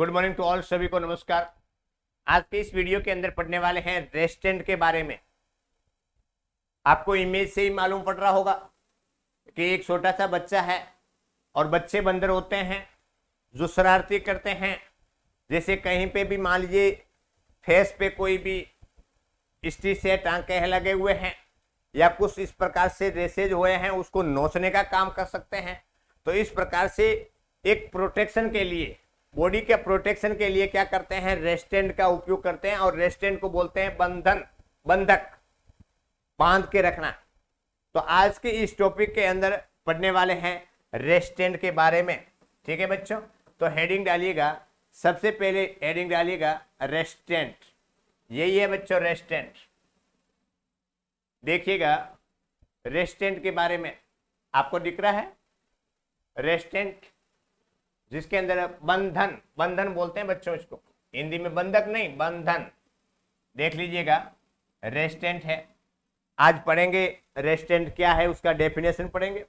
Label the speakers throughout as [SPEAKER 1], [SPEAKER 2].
[SPEAKER 1] good morning to all सभी को नमस्कार आज के इस वीडियो के अंदर पढ़ने वाले हैं रेस्टेंट के बारे में आपको इमेज से ही मालूम पड़ रहा होगा कि एक छोटा सा बच्चा है और बच्चे बंदर होते हैं जो शरारती करते हैं जैसे कहीं पे भी मान लीजिए फेस पे कोई भी स्टी से टांके हैं लगे हुए हैं या कुछ इस प्रकार से रेसेज हुए हैं उसको नोचने का काम कर सकते हैं तो इस प्रकार से एक प्रोटेक्शन के लिए बॉडी के प्रोटेक्शन के लिए क्या करते हैं रेस्टेंट का उपयोग करते हैं और रेस्टेंट को बोलते हैं बंधन बंधक बांध के रखना तो आज के इस टॉपिक के अंदर पढ़ने वाले हैं रेस्टेंट के बारे में ठीक है बच्चों तो हेडिंग डालिएगा सबसे पहले हेडिंग डालिएगा रेस्टेंट यही है बच्चों रेस्टेंट देखिएगा रेस्टेंट के बारे में आपको दिख रहा है रेस्टेंट जिसके अंदर बंधन बंधन बोलते हैं बच्चों इसको हिंदी में बंधक नहीं बंधन देख लीजिएगा रेस्टेंट है आज पढ़ेंगे रेस्टेंट क्या है उसका डेफिनेशन पढ़ेंगे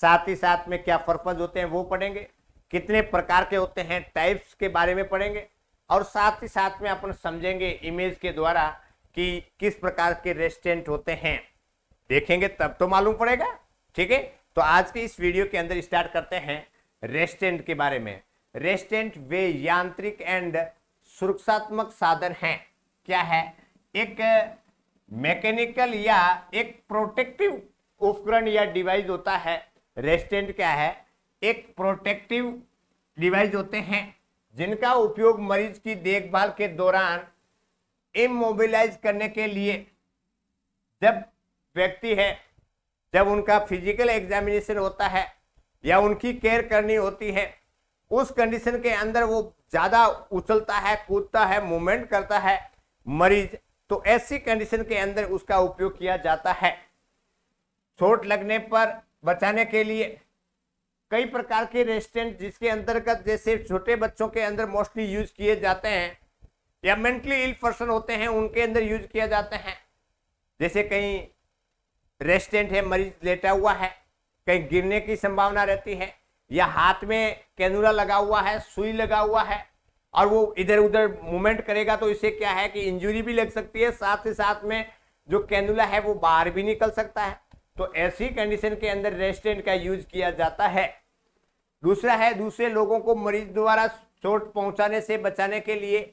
[SPEAKER 1] साथ ही साथ में क्या पर्पज होते हैं वो पढ़ेंगे कितने प्रकार के होते हैं टाइप्स के बारे में पढ़ेंगे और साथ ही साथ में अपन समझेंगे इमेज के द्वारा कि किस प्रकार के रेस्टेंट होते हैं देखेंगे तब तो मालूम पड़ेगा ठीक है तो आज के इस वीडियो के अंदर स्टार्ट करते हैं रेस्टेंट के बारे में रेस्टेंट वे यांत्रिक एंड सुरक्षात्मक साधन हैं क्या है एक मैकेनिकल या एक प्रोटेक्टिव उपकरण या डिवाइस होता है रेस्टेंट क्या है एक प्रोटेक्टिव डिवाइस होते हैं जिनका उपयोग मरीज की देखभाल के दौरान इमोबिलाइज करने के लिए जब व्यक्ति है जब उनका फिजिकल एग्जामिनेशन होता है या उनकी केयर करनी होती है उस कंडीशन के अंदर वो ज़्यादा उछलता है कूदता है मूवमेंट करता है मरीज तो ऐसी कंडीशन के अंदर उसका उपयोग किया जाता है चोट लगने पर बचाने के लिए कई प्रकार के रेस्टेंट जिसके अंतर्गत जैसे छोटे बच्चों के अंदर मोस्टली यूज किए जाते हैं या मेंटली इल पर्सन होते हैं उनके अंदर यूज किया जाते हैं जैसे कहीं रेस्टेंट है मरीज लेटा हुआ है कहीं गिरने की संभावना रहती है या हाथ में कैनुला लगा हुआ है सुई लगा हुआ है और वो इधर उधर मूवमेंट करेगा तो इससे क्या है कि इंजुरी भी लग सकती है साथ ही साथ में जो कैनुला है वो बाहर भी निकल सकता है तो ऐसी कंडीशन के अंदर रेस्टेंट का यूज किया जाता है दूसरा है दूसरे लोगों को मरीज द्वारा चोट पहुंचाने से बचाने के लिए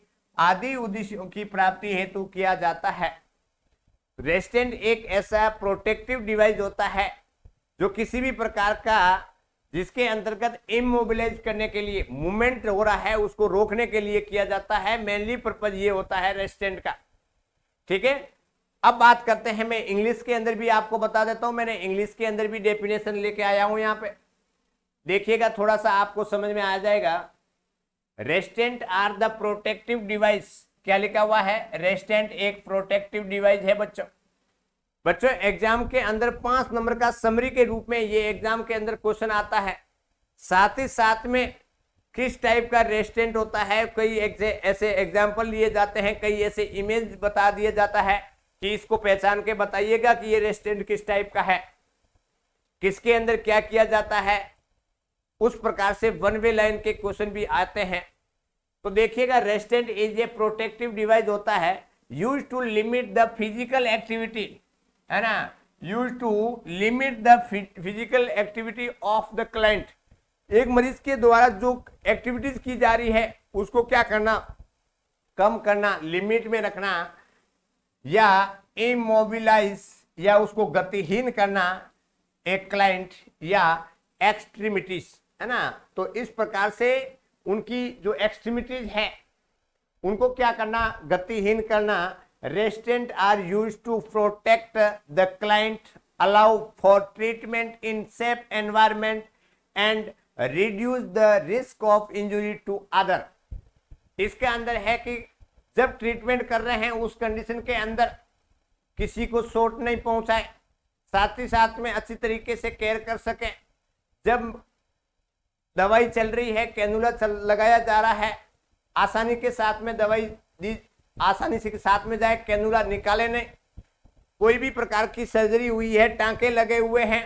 [SPEAKER 1] आदि उद्देश्यों की प्राप्ति हेतु किया जाता है रेस्टेंट एक ऐसा प्रोटेक्टिव डिवाइस होता है जो किसी भी प्रकार का जिसके अंतर्गत इमोबिलाइज करने के लिए मूवमेंट हो रहा है उसको रोकने के लिए किया जाता है मेनली पर्पज ये होता है रेस्टेंट का ठीक है अब बात करते हैं मैं इंग्लिश के अंदर भी आपको बता देता हूं मैंने इंग्लिश के अंदर भी डेफिनेशन लेके आया हूं यहां पे देखिएगा थोड़ा सा आपको समझ में आ जाएगा restraint are the protective device क्या लिखा हुआ है रेस्टेंट एक प्रोटेक्टिव डिवाइस है बच्चों बच्चों एग्जाम के अंदर पांच नंबर का समरी के रूप में ये एग्जाम के अंदर क्वेश्चन आता है साथ ही साथ में किस टाइप का रेस्टोरेंट होता है कई ऐसे एग्जाम्पल लिए जाते हैं कई ऐसे इमेज बता दिया जाता है कि इसको पहचान के बताइएगा कि ये रेस्टोरेंट किस टाइप का है किसके अंदर क्या किया जाता है उस प्रकार से वन वे लाइन के क्वेश्चन भी आते हैं तो देखिएगा restraint is a protective device होता है use to limit the physical activity है ना use to limit the physical activity of the client एक मरीज के द्वारा जो एक्टिविटीज की जा रही है उसको क्या करना कम करना लिमिट में रखना या इमोबिलाइज या उसको गतिहीन करना एक क्लाइंट या एक्सट्रीमिटीज है ना तो इस प्रकार से उनकी जो एक्सट्रीमिटीज है उनको क्या करना गतिहीन करना restraint are used to protect the client allow for treatment in safe environment and reduce the risk of injury to other इसके अंदर है कि जब ट्रीटमेंट कर रहे हैं उस कंडीशन के अंदर किसी को चोट नहीं पहुंचाए साथ ही साथ में अच्छी तरीके से केयर कर सकें जब दवाई चल रही है कैनुला चल लगाया जा रहा है आसानी के साथ में दवाई दी आसानी से साथ में जाए कैनूला निकाले नहीं कोई भी प्रकार की सर्जरी हुई है टांके लगे हुए हैं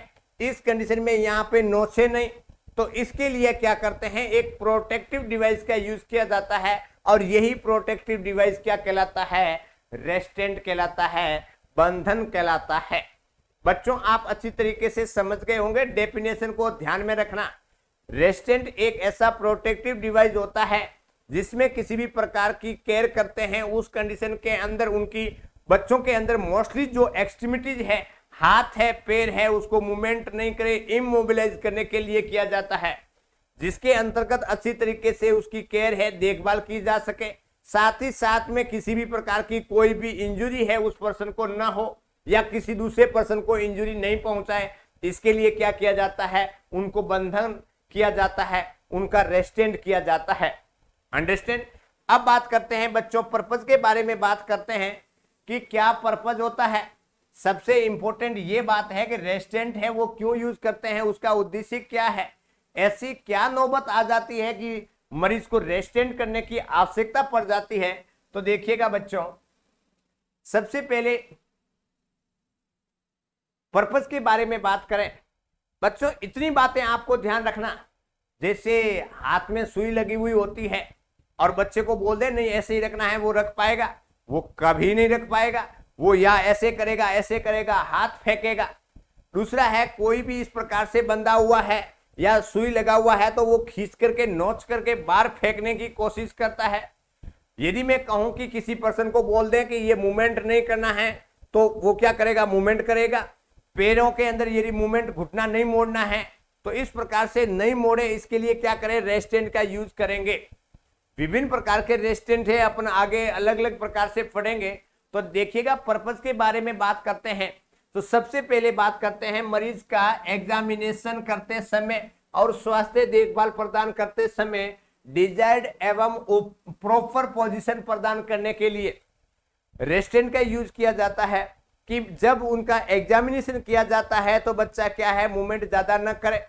[SPEAKER 1] इस कंडीशन में यहाँ पे नोचे नहीं तो इसके लिए क्या करते हैं एक प्रोटेक्टिव डिवाइस का यूज किया जाता है और यही प्रोटेक्टिव डिवाइस क्या कहलाता है रेस्टेंट कहलाता है बंधन कहलाता है बच्चों आप अच्छी तरीके से समझ गए होंगे डेफिनेशन को ध्यान में रखना रेस्टेंट एक ऐसा प्रोटेक्टिव डिवाइस होता है जिसमें किसी भी प्रकार की केयर करते हैं उस कंडीशन के अंदर उनकी बच्चों के अंदर मोस्टली जो एक्सट्रीमिटीज है हाथ है पैर है उसको मूवमेंट नहीं करे इमोबिलाइज करने के लिए किया जाता है जिसके अंतर्गत अच्छी तरीके से उसकी केयर है देखभाल की जा सके साथ ही साथ में किसी भी प्रकार की कोई भी इंजुरी है उस पर्सन को ना हो या किसी दूसरे पर्सन को इंजुरी नहीं पहुंचाए इसके लिए क्या किया जाता है उनको बंधन किया जाता है उनका रेस्टेंट किया जाता है अंडरस्टैंड अब बात करते हैं बच्चों पर्पज के बारे में बात करते हैं कि क्या पर्पज होता है सबसे इंपॉर्टेंट ये बात है कि रेस्टेंट है वो क्यों यूज करते हैं उसका उद्देश्य क्या है ऐसी क्या नौबत आ जाती है कि मरीज को रेस्टेंट करने की आवश्यकता पड़ जाती है तो देखिएगा बच्चों सबसे पहले पर्पज के बारे में बात करें बच्चों इतनी बातें आपको ध्यान रखना जैसे हाथ में सुई लगी हुई होती है और बच्चे को बोल दे नहीं ऐसे ही रखना है वो रख पाएगा वो कभी नहीं रख पाएगा वो या ऐसे करेगा ऐसे करेगा हाथ फेंकेगा दूसरा है कोई भी इस प्रकार से बंधा हुआ है या सुई लगा हुआ है तो वो खींच करके नोच करके बाहर फेंकने की कोशिश करता है यदि मैं कहूं कि किसी पर्सन को बोल दें कि ये मूवमेंट नहीं करना है तो वो क्या करेगा मूवमेंट करेगा पैरों के अंदर यदि मूवमेंट घुटना नहीं मोड़ना है तो इस प्रकार से नहीं मोड़े इसके लिए क्या करें रेस्टेंट का यूज करेंगे विभिन्न प्रकार के रेस्टोरेंट है अपन आगे अलग अलग प्रकार से पढ़ेंगे तो देखिएगा पर्पज के बारे में बात करते हैं तो सबसे पहले बात करते हैं मरीज का एग्जामिनेशन करते समय और स्वास्थ्य देखभाल प्रदान करते समय डिजायर्ड एवं प्रॉपर पोजीशन प्रदान करने के लिए रेस्टोरेंट का यूज किया जाता है कि जब उनका एग्जामिनेशन किया जाता है तो बच्चा क्या है मूवमेंट ज़्यादा न करे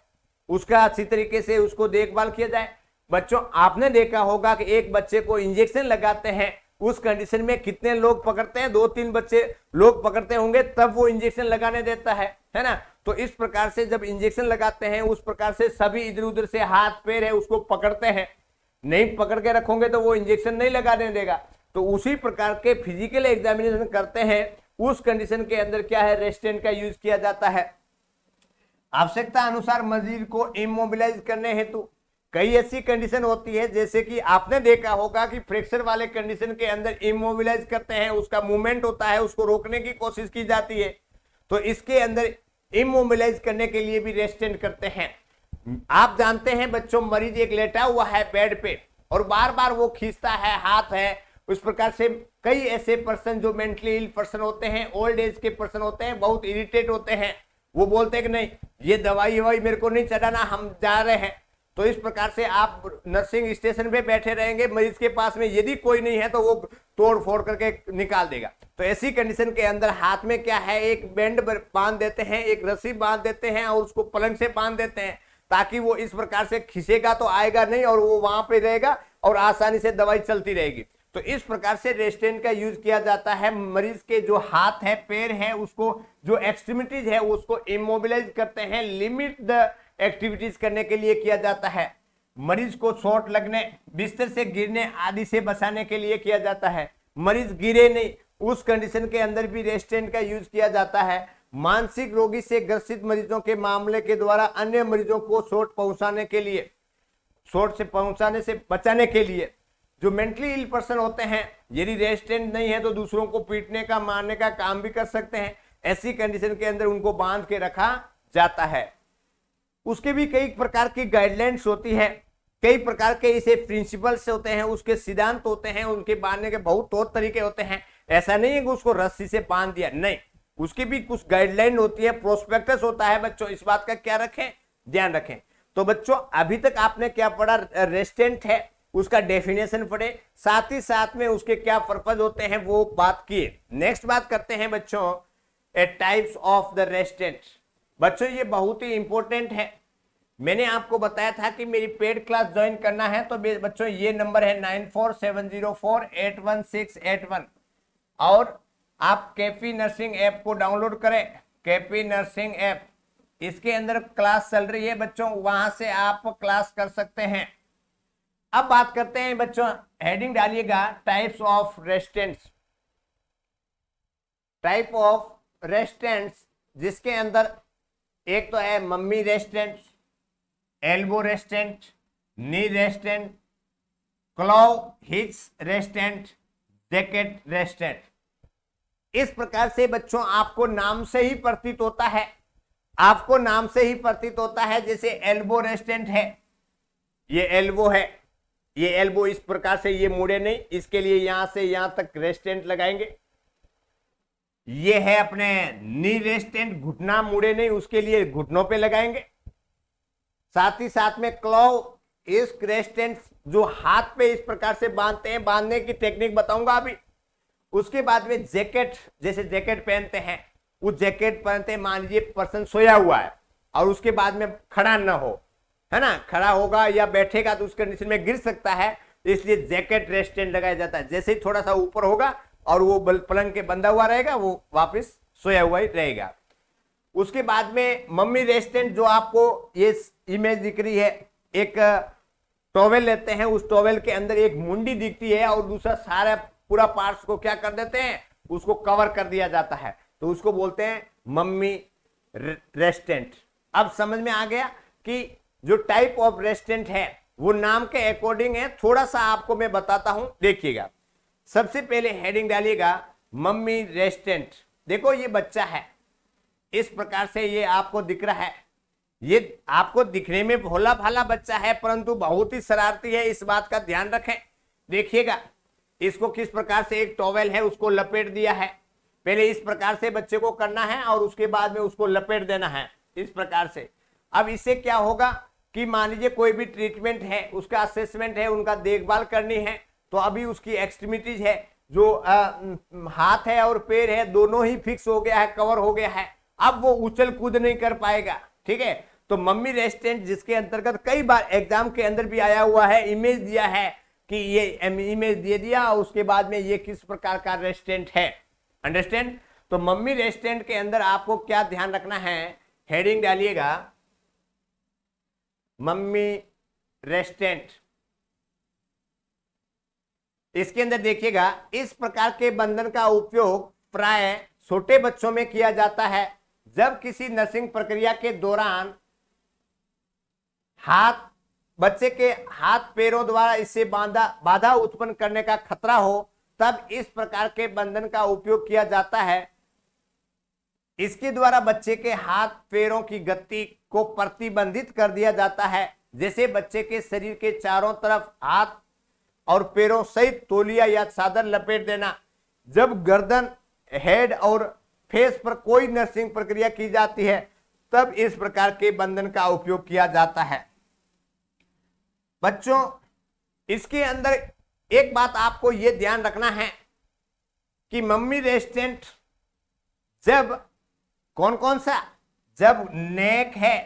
[SPEAKER 1] उसका अच्छी तरीके से उसको देखभाल किया जाए बच्चों आपने देखा होगा कि एक बच्चे को इंजेक्शन लगाते हैं उस कंडीशन में कितने लोग पकड़ते हैं दो तीन बच्चे लोग पकड़ते होंगे तब वो इंजेक्शन लगाने देता है है ना तो इस प्रकार से जब इंजेक्शन लगाते हैं उस प्रकार से सभी इधर उधर से हाथ पैर है उसको पकड़ते हैं नहीं पकड़ के रखोगे तो वो इंजेक्शन नहीं लगाने देगा तो उसी प्रकार के फिजिकल एग्जामिनेशन करते हैं उस कंडीशन के अंदर क्या है रेस्टेंट का यूज किया जाता है आवश्यकता अनुसार मजीद को इमोबिलाईज करने हेतु कई ऐसी कंडीशन होती है जैसे कि आपने देखा होगा कि फ्रैक्चर वाले कंडीशन के अंदर इमोबिलाईज करते हैं उसका मूवमेंट होता है उसको रोकने की कोशिश की जाती है तो इसके अंदर इमोबिलाईज करने के लिए भी रेस्टेंट करते हैं आप जानते हैं बच्चों मरीज एक लेटा हुआ है बेड पे और बार बार वो खींचता है हाथ है उस प्रकार से कई ऐसे पर्सन जो मेंटली इल पर्सन होते हैं ओल्ड एज के पर्सन होते हैं बहुत इरिटेट होते हैं वो बोलते हैं कि नहीं ये दवाई ववाई मेरे को नहीं चढ़ाना हम जा रहे हैं तो इस प्रकार से आप नर्सिंग स्टेशन पे बैठे रहेंगे मरीज के पास में यदि कोई नहीं है तो वो तोड़ फोड़ करके निकाल देगा तो ऐसी कंडीशन के अंदर हाथ में क्या है एक बैंड बांध देते हैं एक रस्सी बांध देते हैं और उसको पलंग से बांध देते हैं ताकि वो इस प्रकार से खिसेगा तो आएगा नहीं और वो वहां पर रहेगा और आसानी से दवाई चलती रहेगी तो इस प्रकार से रेस्टेंट का यूज किया जाता है मरीज के जो हाथ है पैर है उसको जो एक्सट्रीमिटीज है उसको इमोबिलाईज करते हैं लिमिट द एक्टिविटीज करने के लिए किया जाता है मरीज को चोट लगने बिस्तर से गिरने आदि से बचाने के लिए किया जाता है मरीज गिरे नहीं उस कंडीशन के अंदर भी रेस्टेंट का यूज किया जाता है मानसिक रोगी से ग्रसित मरीजों के मामले के द्वारा अन्य मरीजों को चोट पहुंचाने के लिए चोट से पहुंचाने से बचाने के लिए जो मेंटली इल पर्सन होते हैं यदि रेस्टेंट नहीं है तो दूसरों को पीटने का मारने का काम भी कर सकते हैं ऐसी कंडीशन के अंदर उनको बांध के रखा जाता है उसके भी कई प्रकार की गाइडलाइंस होती है कई प्रकार के इसे प्रिंसिपल्स होते हैं उसके सिद्धांत होते हैं उनके बांधने के बहुत तौर तरीके होते हैं ऐसा नहीं है कि उसको रस्सी से बांध दिया नहीं उसकी भी कुछ गाइडलाइन होती है प्रोस्पेक्टस होता है बच्चों इस बात का क्या रखें ध्यान रखें तो बच्चों अभी तक आपने क्या पढ़ा रेस्टेंट है उसका डेफिनेशन पढ़े साथ ही साथ में उसके क्या पर्पज होते हैं वो बात किए नेक्स्ट बात करते हैं बच्चों a types of the restraint बच्चों ये बहुत ही इंपॉर्टेंट है मैंने आपको बताया था कि मेरी पेड क्लास ज्वाइन करना है तो बच्चों ये नंबर है nine four seven zero four eight one six eight one और आप केपी नर्सिंग ऐप को डाउनलोड करें केपी नर्सिंग ऐप इसके अंदर क्लास चल रही है बच्चों वहां से आप क्लास कर सकते हैं अब बात करते हैं बच्चों हेडिंग डालिएगा types of restraints type of restraints जिसके अंदर एक तो है mummy restraint elbow restraint knee restraint clove hitch restraint jacket restraint इस प्रकार से बच्चों आपको नाम से ही प्रतीत होता है आपको नाम से ही प्रतीत होता है जैसे एल्बो रेस्टोरेंट है ये एल्बो है ये एल्बो इस प्रकार से ये मुड़े नहीं इसके लिए यहां से यहां तक रेस्टोरेंट लगाएंगे ये है अपने नी रेस्टेंट घुटना मुड़े नहीं उसके लिए घुटनों पे लगाएंगे साथ ही साथ में क्लॉ इस क्रेस्टेंट जो हाथ पे इस प्रकार से बांधते हैं बांधने की टेक्निक बताऊंगा अभी उसके बाद में जैकेट जैसे जैकेट पहनते हैं वो जैकेट पहनते मान लीजिए पर्सन सोया हुआ है और उसके बाद में खड़ा ना हो है ना खड़ा होगा या बैठेगा तो उस कंडीशन में गिर सकता है इसलिए जैकेट रेस्टेंट लगाया जाता है जैसे ही थोड़ा सा ऊपर होगा और वो पलंग के बंधा हुआ रहेगा वो वापस सोया हुआ ही रहेगा उसके बाद में मम्मी रेस्टेंट जो आपको ये इमेज दिख रही है एक टॉवेल लेते हैं उस टॉवेल के अंदर एक मुंडी दिखती है और दूसरा सारा पूरा पार्ट्स को क्या कर देते हैं उसको कवर कर दिया जाता है तो उसको बोलते हैं मम्मी रेस्टेंट अब समझ में आ गया कि जो टाइप ऑफ रेस्टेंट है वो नाम के अकॉर्डिंग है थोड़ा सा आपको मैं बताता हूं देखिएगा सबसे पहले हेडिंग डालिएगा मम्मी रेस्टेंट देखो ये बच्चा है इस प्रकार से ये आपको दिख रहा है ये आपको दिखने में भोला भाला बच्चा है परंतु बहुत ही शरारती है इस बात का ध्यान रखें देखिएगा इसको किस प्रकार से एक टॉवेल है उसको लपेट दिया है पहले इस प्रकार से बच्चे को करना है और उसके बाद में उसको लपेट देना है इस प्रकार से अब इससे क्या होगा कि मान लीजिए कोई भी ट्रीटमेंट है उसका असेसमेंट है उनका देखभाल करनी है तो अभी उसकी एक्सट्रीमिटीज है जो आ, हाथ है और पैर है दोनों ही फिक्स हो गया है कवर हो गया है अब वो उछल कूद नहीं कर पाएगा ठीक है तो मम्मी रेस्टेंट जिसके अंतर्गत कई बार एग्जाम के अंदर भी आया हुआ है इमेज दिया है कि ये इमेज दे दिया और उसके बाद में ये किस प्रकार का रेस्टेंट है अंडरस्टैंड तो मम्मी रेस्टेंट के अंदर आपको क्या ध्यान रखना है हेडिंग डालिएगा मम्मी रेस्टेंट इसके अंदर देखिएगा इस प्रकार के बंधन का उपयोग प्राय छोटे बच्चों में किया जाता है जब किसी नर्सिंग प्रक्रिया के दौरान हाथ बच्चे के हाथ पैरों द्वारा इससे बांधा बाधा उत्पन्न करने का खतरा हो तब इस प्रकार के बंधन का उपयोग किया जाता है इसके द्वारा बच्चे के हाथ पैरों की गति को प्रतिबंधित कर दिया जाता है जैसे बच्चे के शरीर के चारों तरफ हाथ और पैरों सहित तोलिया या साधन लपेट देना जब गर्दन हेड और फेस पर कोई नर्सिंग प्रक्रिया की जाती है तब इस प्रकार के बंधन का उपयोग किया जाता है बच्चों इसके अंदर एक बात आपको यह ध्यान रखना है कि मम्मी रेस्टेंट जब कौन कौन सा जब नेक है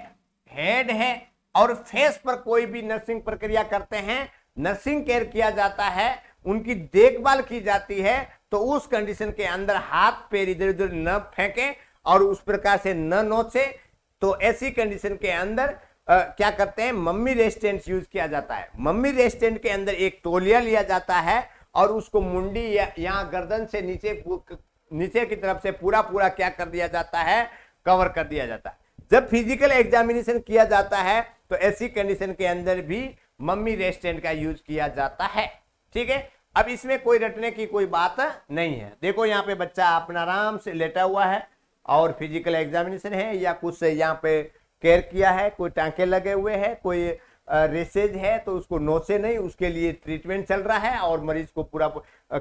[SPEAKER 1] हेड है और फेस पर कोई भी नर्सिंग प्रक्रिया करते हैं नर्सिंग केयर किया जाता है उनकी देखभाल की जाती है तो उस कंडीशन के अंदर हाथ पैर इधर उधर न फेंके और उस प्रकार से न नोचे तो ऐसी कंडीशन के अंदर आ, क्या करते हैं मम्मी रेस्टेंट यूज किया जाता है मम्मी रेस्टेंट के अंदर एक तोलिया लिया जाता है और उसको मुंडी या यहाँ गर्दन से नीचे नीचे की तरफ से पूरा पूरा क्या कर दिया जाता है कवर कर दिया जाता है जब फिजिकल एग्जामिनेशन किया जाता है तो ऐसी कंडीशन के अंदर भी मम्मी रेस्टेंट का यूज किया जाता है ठीक है अब इसमें कोई रटने की कोई बात नहीं है देखो यहाँ पे बच्चा अपना आराम से लेटा हुआ है और फिजिकल एग्जामिनेशन है या कुछ यहाँ पे केयर किया है कोई टांके लगे हुए हैं कोई रेसेज है तो उसको नोसे नहीं उसके लिए ट्रीटमेंट चल रहा है और मरीज को पूरा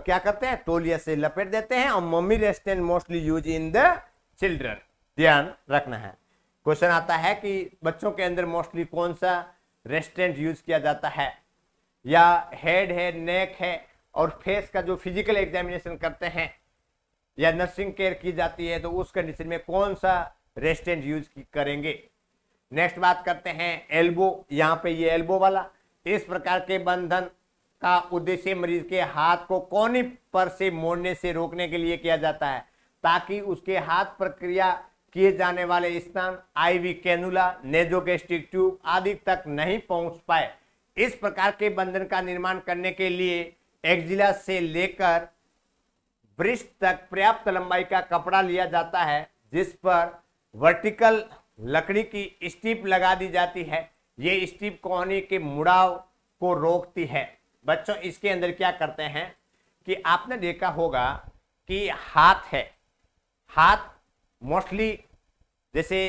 [SPEAKER 1] क्या करते हैं तोलिया से लपेट देते हैं और mummy restraint mostly use in the children ध्यान रखना है क्वेश्चन आता है कि बच्चों के अंदर मोस्टली कौन सा रेस्टेंट यूज किया जाता है या हेड है नेक है और फेस का जो फिजिकल एग्जामिनेशन करते हैं या नर्सिंग केयर की जाती है तो उस कंडीशन में कौन सा रेस्टेंट यूज करेंगे नेक्स्ट बात करते हैं एल्बो यहाँ पे ये एल्बो वाला इस प्रकार के बंधन का उद्देश्य मरीज के हाथ को कोनी पर से मोड़ने से रोकने के लिए किया जाता है ताकि उसके हाथ प्रक्रिया किए जाने वाले स्थान आईवी कैनुला नेजोगेस्टिक ट्यूब आदि तक नहीं पहुंच पाए इस प्रकार के बंधन का निर्माण करने के लिए एक्जिला से लेकर वृष्ट तक पर्याप्त लंबाई का कपड़ा लिया जाता है जिस पर वर्टिकल लकड़ी की स्टीप लगा दी जाती है ये स्टीप कोहनी के मुड़ाव को रोकती है बच्चों इसके अंदर क्या करते हैं कि आपने देखा होगा कि हाथ है हाथ मोस्टली जैसे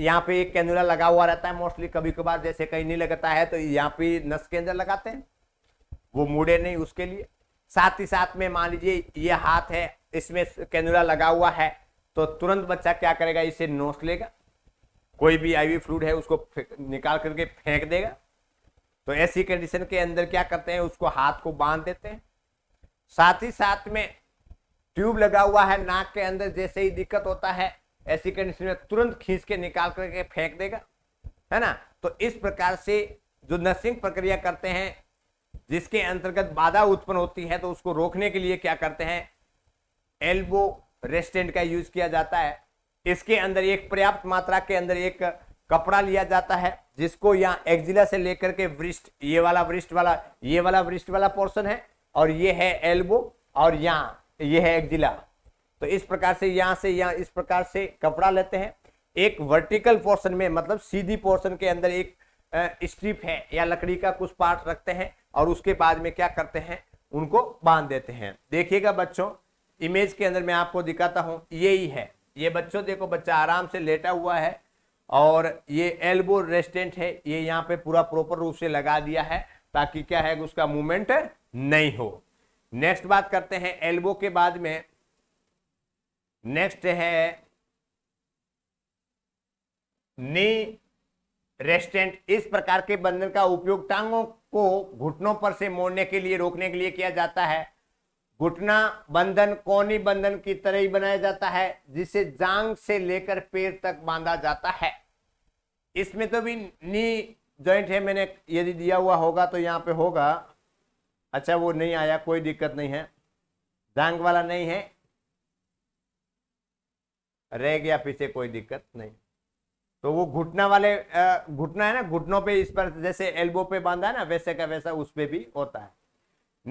[SPEAKER 1] यहाँ पे एक कैनुला लगा हुआ रहता है मोस्टली कभी कभार जैसे कहीं नहीं लगता है तो यहाँ पे नस के अंदर लगाते हैं वो मुड़े नहीं उसके लिए साथ ही साथ में मान लीजिए ये हाथ है इसमें कैनुला लगा हुआ है तो तुरंत बच्चा क्या करेगा इसे नोच लेगा कोई भी आईवी फ्लूड है उसको निकाल करके फेंक देगा तो ऐसी कंडीशन के अंदर क्या करते हैं उसको हाथ को बांध देते हैं साथ ही साथ में ट्यूब लगा हुआ है नाक के अंदर जैसे ही दिक्कत होता है ऐसी कंडीशन में तुरंत खींच के निकाल करके फेंक देगा है ना तो इस प्रकार से जो नर्सिंग प्रक्रिया करते हैं जिसके अंतर्गत बाधा उत्पन्न होती है तो उसको रोकने के लिए क्या करते हैं एल्बो रेस्टेंट का यूज किया जाता है इसके अंदर एक पर्याप्त मात्रा के अंदर एक कपड़ा लिया जाता है जिसको यहाँ एक्जिला से लेकर के वृष्ट ये वाला वृष्ट वाला ये वाला वृष्ट वाला पोर्शन है और ये है एल्बो और यहाँ ये है एक जिला तो इस प्रकार से यहाँ से यहाँ इस प्रकार से कपड़ा लेते हैं एक वर्टिकल पोर्शन में मतलब सीधी पोर्शन के अंदर एक स्ट्रिप है या लकड़ी का कुछ पार्ट रखते हैं और उसके बाद में क्या करते हैं उनको बांध देते हैं देखिएगा बच्चों इमेज के अंदर मैं आपको दिखाता हूँ ये ही है ये बच्चों देखो बच्चा आराम से लेटा हुआ है और ये एल्बो रेस्टेंट है ये यहाँ पे पूरा प्रॉपर रूप से लगा दिया है ताकि क्या है उसका मूवमेंट नहीं हो नेक्स्ट बात करते हैं एल्बो के बाद में नेक्स्ट है नी रेस्टेंट इस प्रकार के बंधन का उपयोग टांगों को घुटनों पर से मोड़ने के लिए रोकने के लिए किया जाता है घुटना बंधन कोनी बंधन की तरह ही बनाया जाता है जिसे जांग से लेकर पैर तक बांधा जाता है इसमें तो भी नी जॉइंट है मैंने यदि दिया हुआ होगा तो यहाँ पे होगा अच्छा वो नहीं आया कोई दिक्कत नहीं है जांग वाला नहीं है रह गया पीछे कोई दिक्कत नहीं तो वो घुटना वाले घुटना है ना घुटनों पे इस पर जैसे एल्बो पे बांधा है ना वैसे का वैसा उस पर भी होता है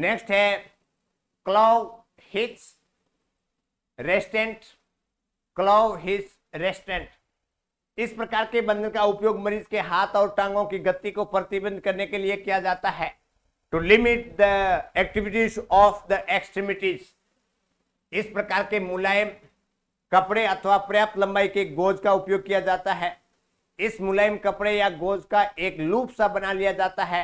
[SPEAKER 1] नेक्स्ट है clove hitch restraint clove hitch restraint इस प्रकार के बंधन का उपयोग मरीज के हाथ और टांगों की गति को प्रतिबंध करने के लिए किया जाता है to limit the activities of the extremities इस प्रकार के मुलायम कपड़े अथवा पर्याप्त लंबाई के गोज का उपयोग किया जाता है इस मुलायम कपड़े या गोज का एक लूप सा बना लिया जाता है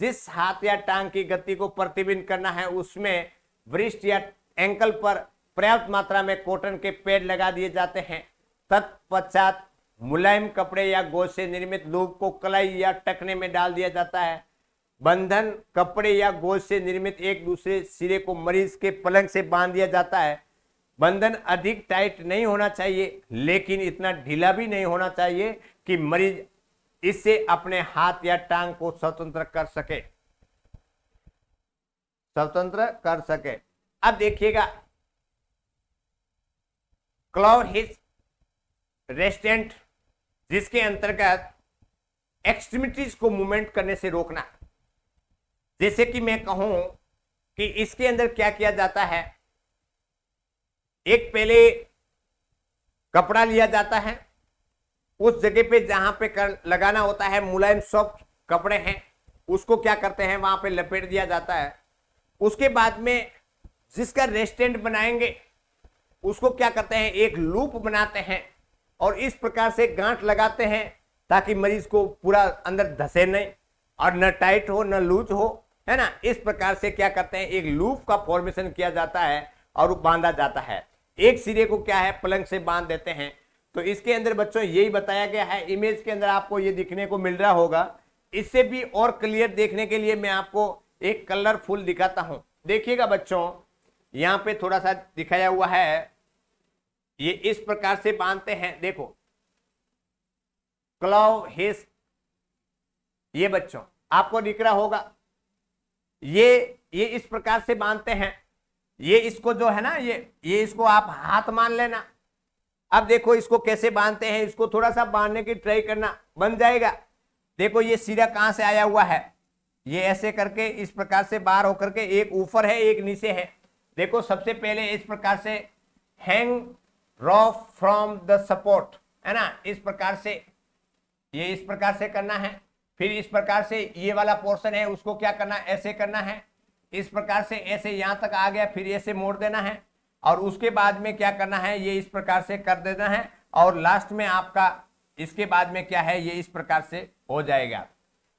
[SPEAKER 1] जिस हाथ या टांग की गति को प्रतिबिंब करना है उसमें वृष्ट या एंकल पर पर्याप्त मात्रा में कॉटन के पेड़ लगा दिए जाते हैं तत्पश्चात मुलायम कपड़े या गोज से निर्मित लूप को कलाई या टकने में डाल दिया जाता है बंधन कपड़े या गोद से निर्मित एक दूसरे सिरे को मरीज के पलंग से बांध दिया जाता है बंधन अधिक टाइट नहीं होना चाहिए लेकिन इतना ढीला भी नहीं होना चाहिए कि मरीज इससे अपने हाथ या टांग को स्वतंत्र कर सके स्वतंत्र कर सके अब देखिएगा क्लॉव हिज रेस्टेंट जिसके अंतर्गत एक्सट्रीमिटीज को मूवमेंट करने से रोकना जैसे कि मैं कहूं कि इसके अंदर क्या किया जाता है एक पहले कपड़ा लिया जाता है उस जगह पे जहां पे कर लगाना होता है मुलायम सॉफ्ट कपड़े हैं उसको क्या करते हैं वहां पे लपेट दिया जाता है उसके बाद में जिसका रेस्टेंट बनाएंगे उसको क्या करते हैं एक लूप बनाते हैं और इस प्रकार से गांठ लगाते हैं ताकि मरीज को पूरा अंदर धसे नहीं और न टाइट हो न लूज हो है ना इस प्रकार से क्या करते हैं एक लूप का फॉर्मेशन किया जाता है और बांधा जाता है एक सिरे को क्या है पलंग से बांध देते हैं तो इसके अंदर बच्चों यही बताया गया है इमेज के अंदर आपको ये दिखने को मिल रहा होगा इससे भी और क्लियर देखने के लिए मैं आपको एक कलरफुल दिखाता हूं देखिएगा बच्चों यहाँ पे थोड़ा सा दिखाया हुआ है ये इस प्रकार से बांधते हैं देखो क्लाव हेस ये बच्चों आपको दिख रहा होगा ये ये इस प्रकार से बांधते हैं ये इसको जो है ना ये ये इसको आप हाथ मान लेना अब देखो इसको कैसे बांधते हैं इसको थोड़ा सा बांधने की ट्राई करना बन जाएगा देखो ये सीधा कहाँ से आया हुआ है ये ऐसे करके इस प्रकार से बाहर होकर के एक ऊपर है एक नीचे है देखो सबसे पहले इस प्रकार से hang rough from the support है ना इस प्रकार से ये इस प्रकार से करना है फिर इस प्रकार से ये वाला पोर्शन है उसको क्या करना ऐसे करना है इस प्रकार से ऐसे यहाँ तक आ गया फिर ऐसे मोड़ देना है और उसके बाद में क्या करना है ये इस प्रकार से कर देना है और लास्ट में आपका इसके बाद में क्या है ये इस प्रकार से हो जाएगा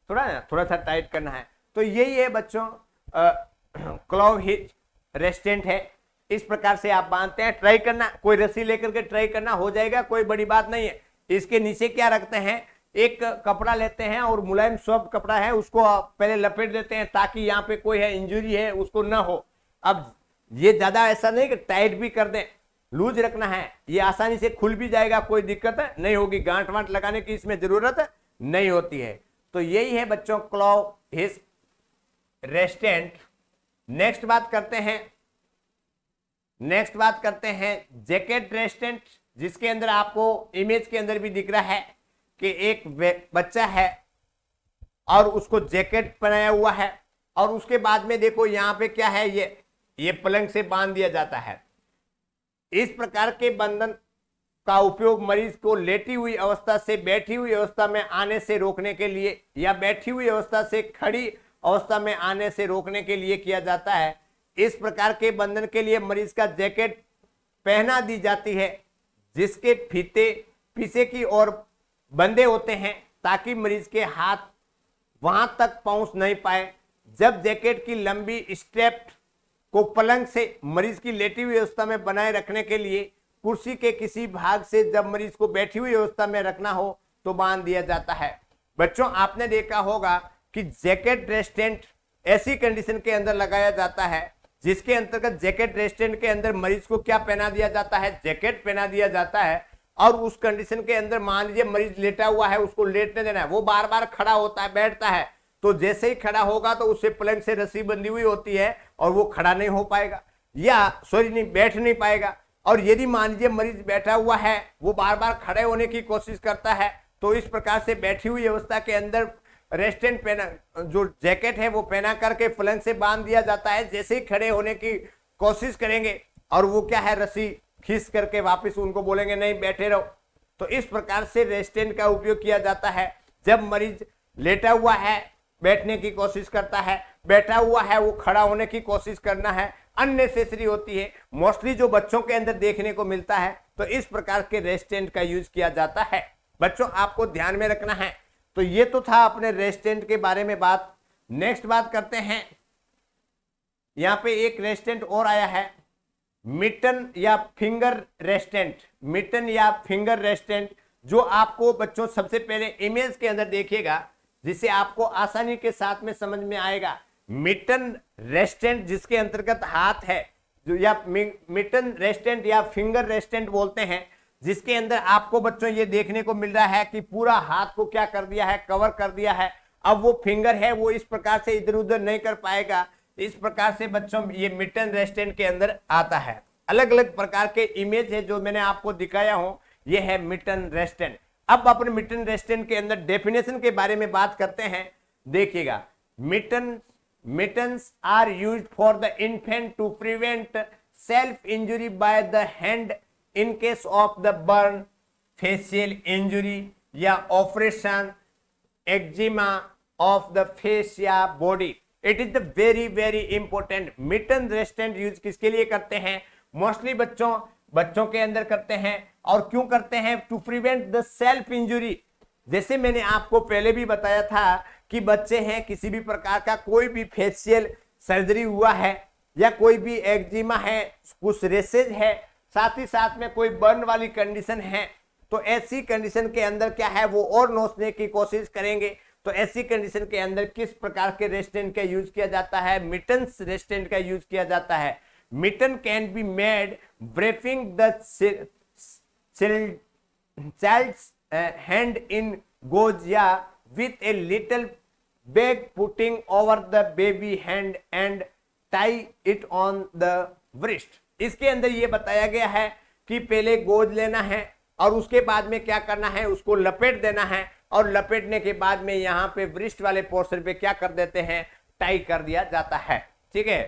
[SPEAKER 1] थोड़ा ना थोड़ा सा टाइट करना है तो यही है बच्चों क्लॉव हिच रेस्टेंट है इस प्रकार से आप बांधते हैं ट्राई करना कोई रस्सी लेकर के ट्राई करना हो जाएगा कोई बड़ी बात नहीं है इसके नीचे क्या रखते हैं एक कपड़ा लेते हैं और मुलायम सॉफ्ट कपड़ा है उसको पहले लपेट देते हैं ताकि यहाँ पे कोई है इंजुरी है उसको ना हो अब ये ज़्यादा ऐसा नहीं कि टाइट भी कर दें लूज रखना है ये आसानी से खुल भी जाएगा कोई दिक्कत नहीं होगी गांठ वांट लगाने की इसमें ज़रूरत नहीं होती है तो यही है बच्चों क्लॉ हिस रेस्टेंट नेक्स्ट बात करते हैं नेक्स्ट बात करते हैं जैकेट रेस्टेंट जिसके अंदर आपको इमेज के अंदर भी दिख रहा है कि एक बच्चा है और उसको जैकेट पहनाया हुआ है और उसके बाद में देखो यहाँ पे क्या है ये ये पलंग से बांध दिया जाता है इस प्रकार के बंधन का उपयोग मरीज को लेटी हुई अवस्था से बैठी हुई अवस्था में आने से रोकने के लिए या बैठी हुई अवस्था से खड़ी अवस्था में आने से रोकने के लिए किया जाता है इस प्रकार के बंधन के लिए मरीज का जैकेट पहना दी जाती है जिसके फीते पीछे की ओर बंधे होते हैं ताकि मरीज के हाथ वहां तक पहुंच नहीं पाए जब जैकेट की लंबी स्ट्रेप को पलंग से मरीज की लेटी हुई व्यवस्था में बनाए रखने के लिए कुर्सी के किसी भाग से जब मरीज को बैठी हुई व्यवस्था में रखना हो तो बांध दिया जाता है बच्चों आपने देखा होगा कि जैकेट रेस्टेंट ऐसी कंडीशन के अंदर लगाया जाता है जिसके अंतर्गत जैकेट रेस्टेंट के अंदर मरीज को क्या पहना दिया जाता है जैकेट पहना दिया जाता है और उस कंडीशन के अंदर मान लीजिए मरीज लेटा हुआ है उसको लेटने देना है वो बार बार खड़ा होता है बैठता है तो जैसे ही खड़ा होगा तो उससे पलंग से रस्सी बंधी हुई होती है और वो खड़ा नहीं हो पाएगा या सॉरी नहीं बैठ नहीं पाएगा और यदि मान लीजिए मरीज बैठा हुआ है वो बार बार खड़े होने की कोशिश करता है तो इस प्रकार से बैठी हुई अवस्था के अंदर रेस्टेंट पहना जो जैकेट है वो पहना करके पलंग से बांध दिया जाता है जैसे ही खड़े होने की कोशिश करेंगे और वो क्या है रस्सी खींच करके वापस उनको बोलेंगे नहीं बैठे रहो तो इस प्रकार से रेस्टेंट का उपयोग किया जाता है जब मरीज लेटा हुआ है बैठने की कोशिश करता है बैठा हुआ है वो खड़ा होने की कोशिश करना है अननेसेसरी होती है मोस्टली जो बच्चों के अंदर देखने को मिलता है तो इस प्रकार के रेस्टेंट का यूज किया जाता है बच्चों आपको ध्यान में रखना है तो ये तो था अपने रेस्टेंट के बारे में बात नेक्स्ट बात करते हैं यहाँ पे एक रेस्टेंट और आया है मिटन या फिंगर रेस्टेंट मिटन या फिंगर रेस्टेंट जो आपको बच्चों सबसे पहले इमेज के अंदर देखिएगा जिसे आपको आसानी के साथ में समझ में आएगा मिटन रेस्टेंट जिसके अंतर्गत हाथ है जो या मिटन रेस्टेंट या फिंगर रेस्टेंट बोलते हैं जिसके अंदर आपको बच्चों ये देखने को मिल रहा है कि पूरा हाथ को क्या कर दिया है कवर कर दिया है अब वो फिंगर है वो इस प्रकार से इधर उधर नहीं कर पाएगा इस प्रकार से बच्चों ये मिटन रेस्टोरेंट के अंदर आता है अलग अलग प्रकार के इमेज है जो मैंने आपको दिखाया हूं ये है मिटन रेस्टेंट अब अपने मिटन रेस्टेंट के अंदर डेफिनेशन के बारे में बात करते हैं देखिएगा mitten mittens are use for the infant to prevent self injury by the hand in case of the burn facial injury या operation eczema of the face या body it is the very very important mitten restraint use किसके लिए करते हैं mostly बच्चों बच्चों के अंदर करते हैं और क्यों करते हैं to prevent the self injury जैसे मैंने आपको पहले भी बताया था कि बच्चे हैं किसी भी प्रकार का कोई भी फेशियल सर्जरी हुआ है या कोई भी एक्जिमा है कुछ रेसेज है साथ ही साथ में कोई बर्न वाली कंडीशन है तो ऐसी कंडीशन के अंदर क्या है वो और नोचने की कोशिश करेंगे तो ऐसी कंडीशन के अंदर किस प्रकार के रेस्टेंट का यूज किया जाता है मिटन्स रेस्टोरेंट का यूज किया जाता है mitten can be made wrapping the hand in gauze या with a little bag putting over the baby hand and tie it on the wrist इसके अंदर यह बताया गया है कि पहले गोद लेना है और उसके बाद में क्या करना है उसको लपेट देना है और लपेटने के बाद में यहाँ पे वृष्ट वाले पोर्शन पे क्या कर देते हैं टाई कर दिया जाता है ठीक है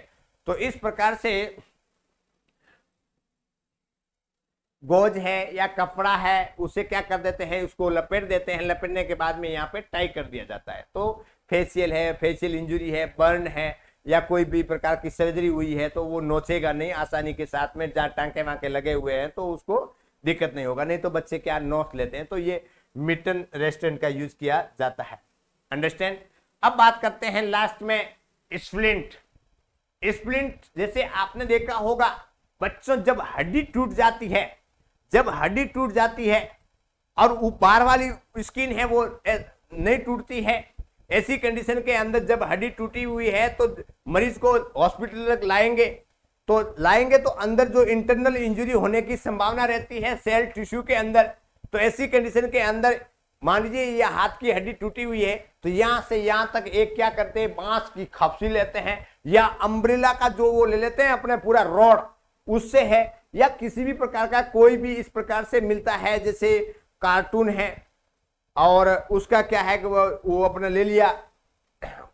[SPEAKER 1] तो इस प्रकार से गोज है या कपड़ा है उसे क्या कर देते हैं उसको लपेट देते हैं लपेटने के बाद में यहाँ पे टाई कर दिया जाता है तो फेशियल है फेशियल इंजरी है बर्न है या कोई भी प्रकार की सर्जरी हुई है तो वो नोचेगा नहीं आसानी के साथ में जहाँ टांके वाके लगे हुए हैं तो उसको दिक्कत नहीं होगा नहीं तो बच्चे क्या नोच लेते हैं तो ये मिटन रेस्टोरेंट का यूज किया जाता है अंडरस्टैंड अब बात करते हैं लास्ट में स्प्लिंट स्प्लिंट जैसे आपने देखा होगा बच्चों जब हड्डी टूट जाती है जब हड्डी टूट जाती है और ऊपर वाली स्किन है वो नहीं टूटती है ऐसी कंडीशन के अंदर जब हड्डी टूटी हुई है तो मरीज को हॉस्पिटल तक लाएंगे तो लाएंगे तो अंदर जो इंटरनल इंजरी होने की संभावना रहती है सेल टिश्यू के अंदर तो ऐसी कंडीशन के अंदर मान लीजिए ये हाथ की हड्डी टूटी हुई है तो यहाँ से यहाँ तक एक क्या करते हैं बांस की खपसी लेते हैं या अम्ब्रेला का जो वो ले लेते हैं अपने पूरा रॉड उससे है या किसी भी प्रकार का कोई भी इस प्रकार से मिलता है जैसे कार्टून है और उसका क्या है कि वो, वो अपने ले लिया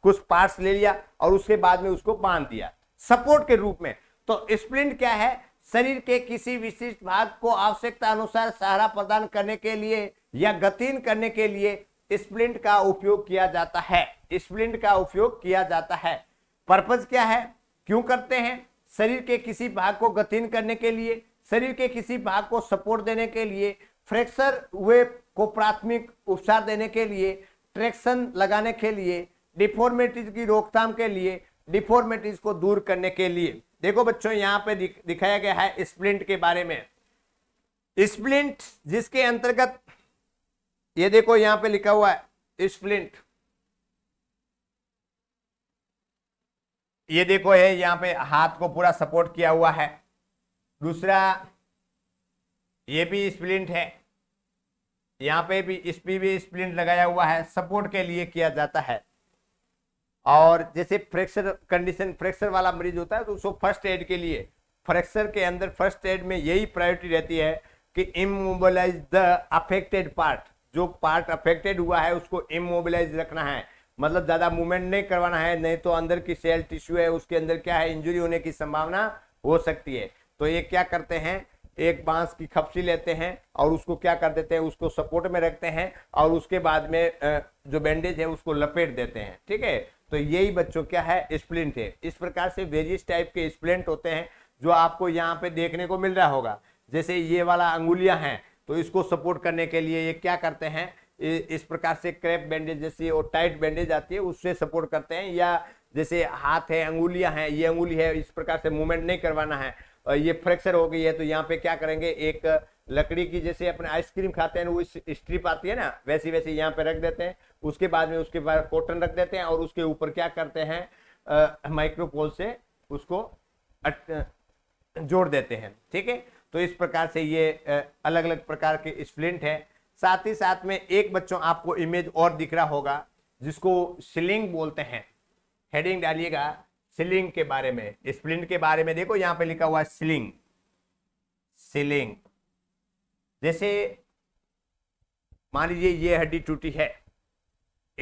[SPEAKER 1] कुछ पार्ट्स ले लिया और उसके बाद में उसको बांध दिया सपोर्ट के रूप में तो स्प्लिंट क्या है शरीर के किसी विशिष्ट भाग को आवश्यकता अनुसार सहारा प्रदान करने के लिए या गतिन करने के लिए स्प्लिंट का उपयोग किया जाता है स्प्लिंट का उपयोग किया जाता है पर्पज क्या है क्यों करते हैं शरीर के किसी भाग को गतिन करने के लिए शरीर के किसी भाग को सपोर्ट देने के लिए फ्रैक्चर हुए को प्राथमिक उपचार देने के लिए ट्रैक्शन लगाने के लिए डिफॉर्मेटीज की रोकथाम के लिए डिफॉर्मेटीज को दूर करने के लिए देखो बच्चों यहाँ पे दिखाया गया है स्प्लिंट के बारे में स्प्लिंट जिसके अंतर्गत ये देखो यहाँ पे लिखा हुआ है स्प्लिंट ये देखो है यहाँ पे हाथ को पूरा सपोर्ट किया हुआ है दूसरा ये भी स्प्लिंट है यहाँ पे भी इस पे भी स्प्लिंट लगाया हुआ है सपोर्ट के लिए किया जाता है और जैसे फ्रैक्चर कंडीशन फ्रैक्चर वाला मरीज होता है तो उसको फर्स्ट एड के लिए फ्रैक्चर के अंदर फर्स्ट एड में यही प्रायोरिटी रहती है कि इमोबलाइज द अफेक्टेड पार्ट जो पार्ट अफेक्टेड हुआ है उसको इमोबलाइज रखना है मतलब ज़्यादा मूवमेंट नहीं करवाना है नहीं तो अंदर की सेल टिश्यू है उसके अंदर क्या है इंजुरी होने की संभावना हो सकती है तो ये क्या करते हैं एक बांस की खपसी लेते हैं और उसको क्या कर देते हैं उसको सपोर्ट में रखते हैं और उसके बाद में जो बैंडेज है उसको लपेट देते हैं ठीक है तो यही बच्चों क्या है स्प्लिंट है इस प्रकार से वेरियस टाइप के स्प्लिंट होते हैं जो आपको यहाँ पे देखने को मिल रहा होगा जैसे ये वाला अंगुलियाँ हैं तो इसको सपोर्ट करने के लिए ये क्या करते हैं इस प्रकार से क्रेप बैंडेज जैसी और टाइट बैंडेज आती है उससे सपोर्ट करते हैं या जैसे हाथ है अंगुलियाँ हैं ये अंगुली है इस प्रकार से मूवमेंट नहीं करवाना है ये फ्रैक्चर हो गई है तो यहाँ पे क्या करेंगे एक लकड़ी की जैसे अपने आइसक्रीम खाते हैं वो स्ट्रिप आती है ना वैसी वैसी यहाँ पे रख देते हैं उसके बाद में उसके बाद कॉटन रख देते हैं और उसके ऊपर क्या करते हैं माइक्रोपोल से उसको जोड़ देते हैं ठीक है तो इस प्रकार से ये अलग अलग प्रकार के स्प्लिंट है साथ ही साथ में एक बच्चों आपको इमेज और दिख रहा होगा जिसको सिलिंग बोलते हैं हेडिंग डालिएगा सिलिंग के बारे में स्प्लिंट के बारे में देखो यहाँ पे लिखा हुआ है सिलिंग सिलिंग जैसे मान लीजिए ये हड्डी टूटी है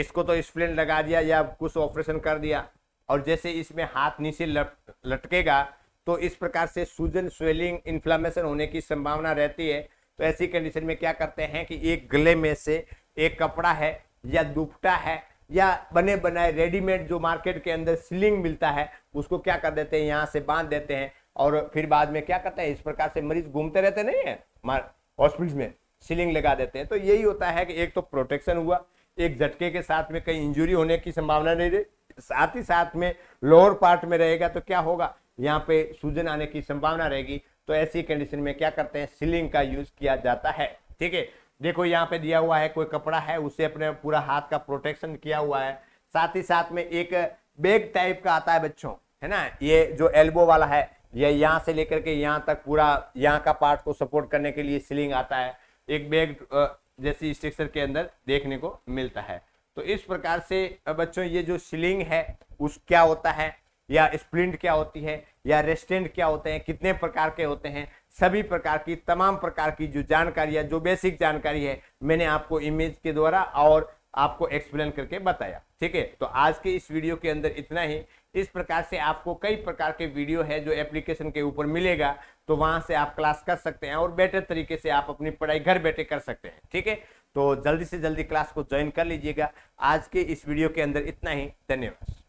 [SPEAKER 1] इसको तो स्प्लिंट लगा दिया या कुछ ऑपरेशन कर दिया और जैसे इसमें हाथ नीचे लट लटकेगा तो इस प्रकार से सूजन स्वेलिंग इन्फ्लामेशन होने की संभावना रहती है तो ऐसी कंडीशन में क्या करते हैं कि एक गले में से एक कपड़ा है या दुपटा है या बने बनाए रेडीमेड जो मार्केट के अंदर सीलिंग मिलता है उसको क्या कर देते हैं यहाँ से बांध देते हैं और फिर बाद में क्या करते हैं इस प्रकार से मरीज घूमते रहते नहीं है हॉस्पिटल में सीलिंग लगा देते हैं तो यही होता है कि एक तो प्रोटेक्शन हुआ एक झटके के साथ में कहीं इंजुरी होने की संभावना नहीं रही साथ ही साथ में लोअर पार्ट में रहेगा तो क्या होगा यहाँ पे सूजन आने की संभावना रहेगी तो ऐसी कंडीशन में क्या करते हैं सीलिंग का यूज किया जाता है ठीक है देखो यहाँ पे दिया हुआ है कोई कपड़ा है उससे अपने पूरा हाथ का प्रोटेक्शन किया हुआ है साथ ही साथ में एक बैग टाइप का आता है बच्चों है ना ये जो एल्बो वाला है ये यहाँ से लेकर के यहाँ तक पूरा यहाँ का पार्ट को सपोर्ट करने के लिए सीलिंग आता है एक बैग जैसी स्ट्रक्चर के अंदर देखने को मिलता है तो इस प्रकार से बच्चों ये जो सीलिंग है उस क्या होता है या स्प्लिंट क्या होती है या रेस्टेंट क्या होते हैं कितने प्रकार के होते हैं सभी प्रकार की तमाम प्रकार की जो जानकारी है जो बेसिक जानकारी है मैंने आपको इमेज के द्वारा और आपको एक्सप्लेन करके बताया ठीक है तो आज के इस वीडियो के अंदर इतना ही इस प्रकार से आपको कई प्रकार के वीडियो है जो एप्लीकेशन के ऊपर मिलेगा तो वहां से आप क्लास कर सकते हैं और बेटर तरीके से आप अपनी पढ़ाई घर बैठे कर सकते हैं ठीक है तो जल्दी से जल्दी क्लास को ज्वाइन कर लीजिएगा आज के इस वीडियो के अंदर इतना ही धन्यवाद